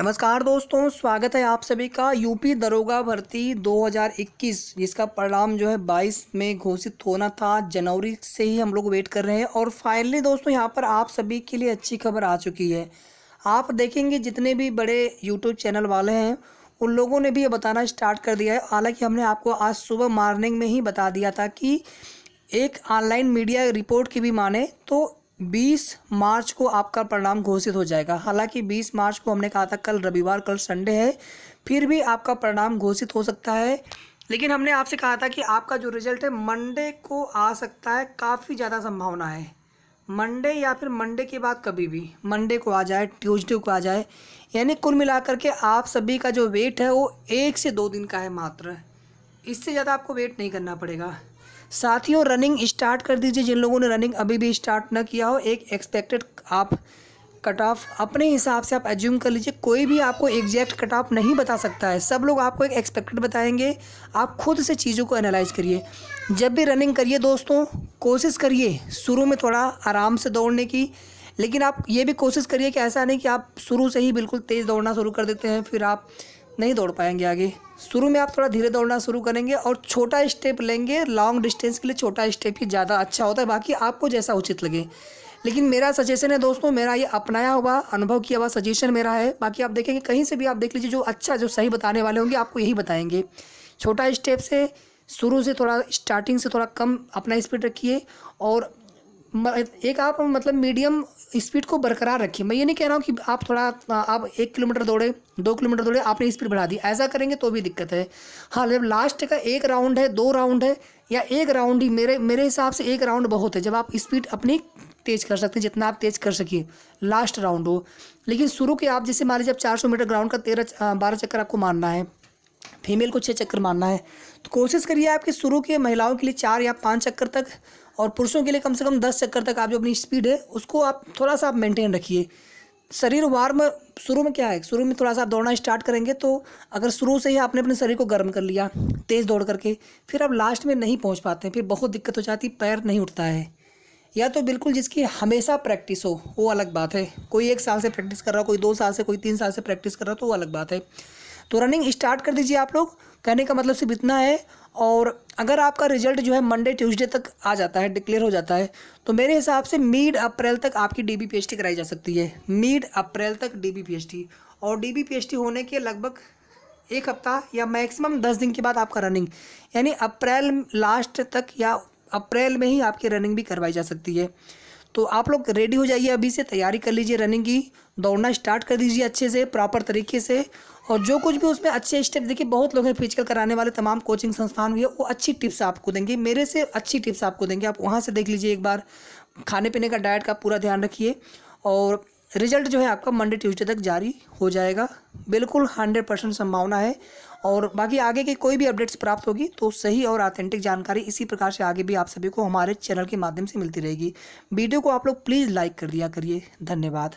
नमस्कार दोस्तों स्वागत है आप सभी का यूपी दरोगा भर्ती 2021 जिसका परिणाम जो है 22 में घोषित होना था जनवरी से ही हम लोग वेट कर रहे हैं और फाइनली दोस्तों यहां पर आप सभी के लिए अच्छी खबर आ चुकी है आप देखेंगे जितने भी बड़े यूट्यूब चैनल वाले हैं उन लोगों ने भी ये बताना स्टार्ट कर दिया है हालाँकि हमने आपको आज सुबह मॉर्निंग में ही बता दिया था कि एक ऑनलाइन मीडिया रिपोर्ट की भी माने तो 20 मार्च को आपका परिणाम घोषित हो जाएगा हालांकि 20 मार्च को हमने कहा था कल रविवार कल संडे है फिर भी आपका परिणाम घोषित हो सकता है लेकिन हमने आपसे कहा था कि आपका जो रिजल्ट है मंडे को आ सकता है काफ़ी ज़्यादा संभावना है मंडे या फिर मंडे के बाद कभी भी मंडे को आ जाए ट्यूजडे को आ जाए यानी कुल मिलाकर के आप सभी का जो वेट है वो एक से दो दिन का है मात्र इससे ज़्यादा आपको वेट नहीं करना पड़ेगा साथ ही रनिंग स्टार्ट कर दीजिए जिन लोगों ने रनिंग अभी भी स्टार्ट ना किया हो एक एक्सपेक्टेड आप कट ऑफ अपने हिसाब से आप एज्यूम कर लीजिए कोई भी आपको एग्जैक्ट कट ऑफ नहीं बता सकता है सब लोग आपको एक एक्सपेक्टेड बताएंगे आप खुद से चीज़ों को एनालाइज करिए जब भी रनिंग करिए दोस्तों कोशिश करिए शुरू में थोड़ा आराम से दौड़ने की लेकिन आप ये भी कोशिश करिए कि ऐसा नहीं कि आप शुरू से ही बिल्कुल तेज़ दौड़ना शुरू कर देते हैं फिर आप नहीं दौड़ पाएंगे आगे शुरू में आप थोड़ा धीरे दौड़ना शुरू करेंगे और छोटा स्टेप लेंगे लॉन्ग डिस्टेंस के लिए छोटा स्टेप ही ज़्यादा अच्छा होता है बाकी आपको जैसा उचित लगे लेकिन मेरा सजेशन है दोस्तों मेरा ये अपनाया हुआ अनुभव किया हुआ सजेशन मेरा है बाकी आप देखेंगे कहीं से भी आप देख लीजिए जो अच्छा जो सही बताने वाले होंगे आपको यही बताएंगे छोटा स्टेप से शुरू से थोड़ा स्टार्टिंग से थोड़ा कम अपना स्पीड रखिए और एक आप मतलब मीडियम स्पीड को बरकरार रखिए मैं ये नहीं कह रहा हूँ कि आप थोड़ा आप एक किलोमीटर दौड़े दो किलोमीटर दौड़े आपने स्पीड बढ़ा दी ऐसा करेंगे तो भी दिक्कत है हाँ जब लास्ट का एक राउंड है दो राउंड है या एक राउंड ही मेरे मेरे हिसाब से एक राउंड बहुत है जब आप स्पीड अपनी तेज़ कर सकते हैं जितना आप तेज़ कर सकिए लास्ट राउंड हो लेकिन शुरू के आप जैसे मान लीजिए आप चार मीटर ग्राउंड का तेरह बारह चक्कर आपको मानना है फीमेल को छः चक्कर मारना है तो कोशिश करिए आपके शुरू के महिलाओं के लिए चार या पाँच चक्कर तक और पुरुषों के लिए कम से कम दस चक्कर तक आप जो अपनी स्पीड है उसको आप थोड़ा सा आप मेंटेन रखिए शरीर वार्म शुरू में क्या है शुरू में थोड़ा सा आप दौड़ना स्टार्ट करेंगे तो अगर शुरू से ही आपने अपने शरीर को गर्म कर लिया तेज़ दौड़ करके फिर आप लास्ट में नहीं पहुंच पाते हैं फिर बहुत दिक्कत हो जाती पैर नहीं उठता है या तो बिल्कुल जिसकी हमेशा प्रैक्टिस हो वो अलग बात है कोई एक साल से प्रैक्टिस कर रहा हो कोई दो साल से कोई तीन साल से प्रैक्टिस कर रहा हो तो वो अलग बात है तो रनिंग स्टार्ट कर दीजिए आप लोग कहने का मतलब सिर्फ इतना है और अगर आपका रिजल्ट जो है मंडे ट्यूसडे तक आ जाता है डिक्लेयर हो जाता है तो मेरे हिसाब से मीड अप्रैल तक आपकी डी बी कराई जा सकती है मीड अप्रैल तक डी बी और डी बी होने के लगभग एक हफ्ता या मैक्सिमम दस दिन के बाद आपका रनिंग यानी अप्रैल लास्ट तक या अप्रैल में ही आपकी रनिंग भी करवाई जा सकती है तो आप लोग रेडी हो जाइए अभी से तैयारी कर लीजिए रनिंग की दौड़ना स्टार्ट कर दीजिए अच्छे से प्रॉपर तरीके से और जो कुछ भी उसमें अच्छे स्टेप देखिए बहुत लोग हैं फिजिकल कराने वाले तमाम कोचिंग संस्थान भी है वो अच्छी टिप्स आपको देंगे मेरे से अच्छी टिप्स आपको देंगे आप वहाँ से देख लीजिए एक बार खाने पीने का डाइट का पूरा ध्यान रखिए और रिजल्ट जो है आपका मंडे ट्यूजडे तक जारी हो जाएगा बिल्कुल हंड्रेड परसेंट संभावना है और बाकी आगे की कोई भी अपडेट्स प्राप्त होगी तो सही और ऑथेंटिक जानकारी इसी प्रकार से आगे भी आप सभी को हमारे चैनल के माध्यम से मिलती रहेगी वीडियो को आप लोग प्लीज़ लाइक कर दिया करिए धन्यवाद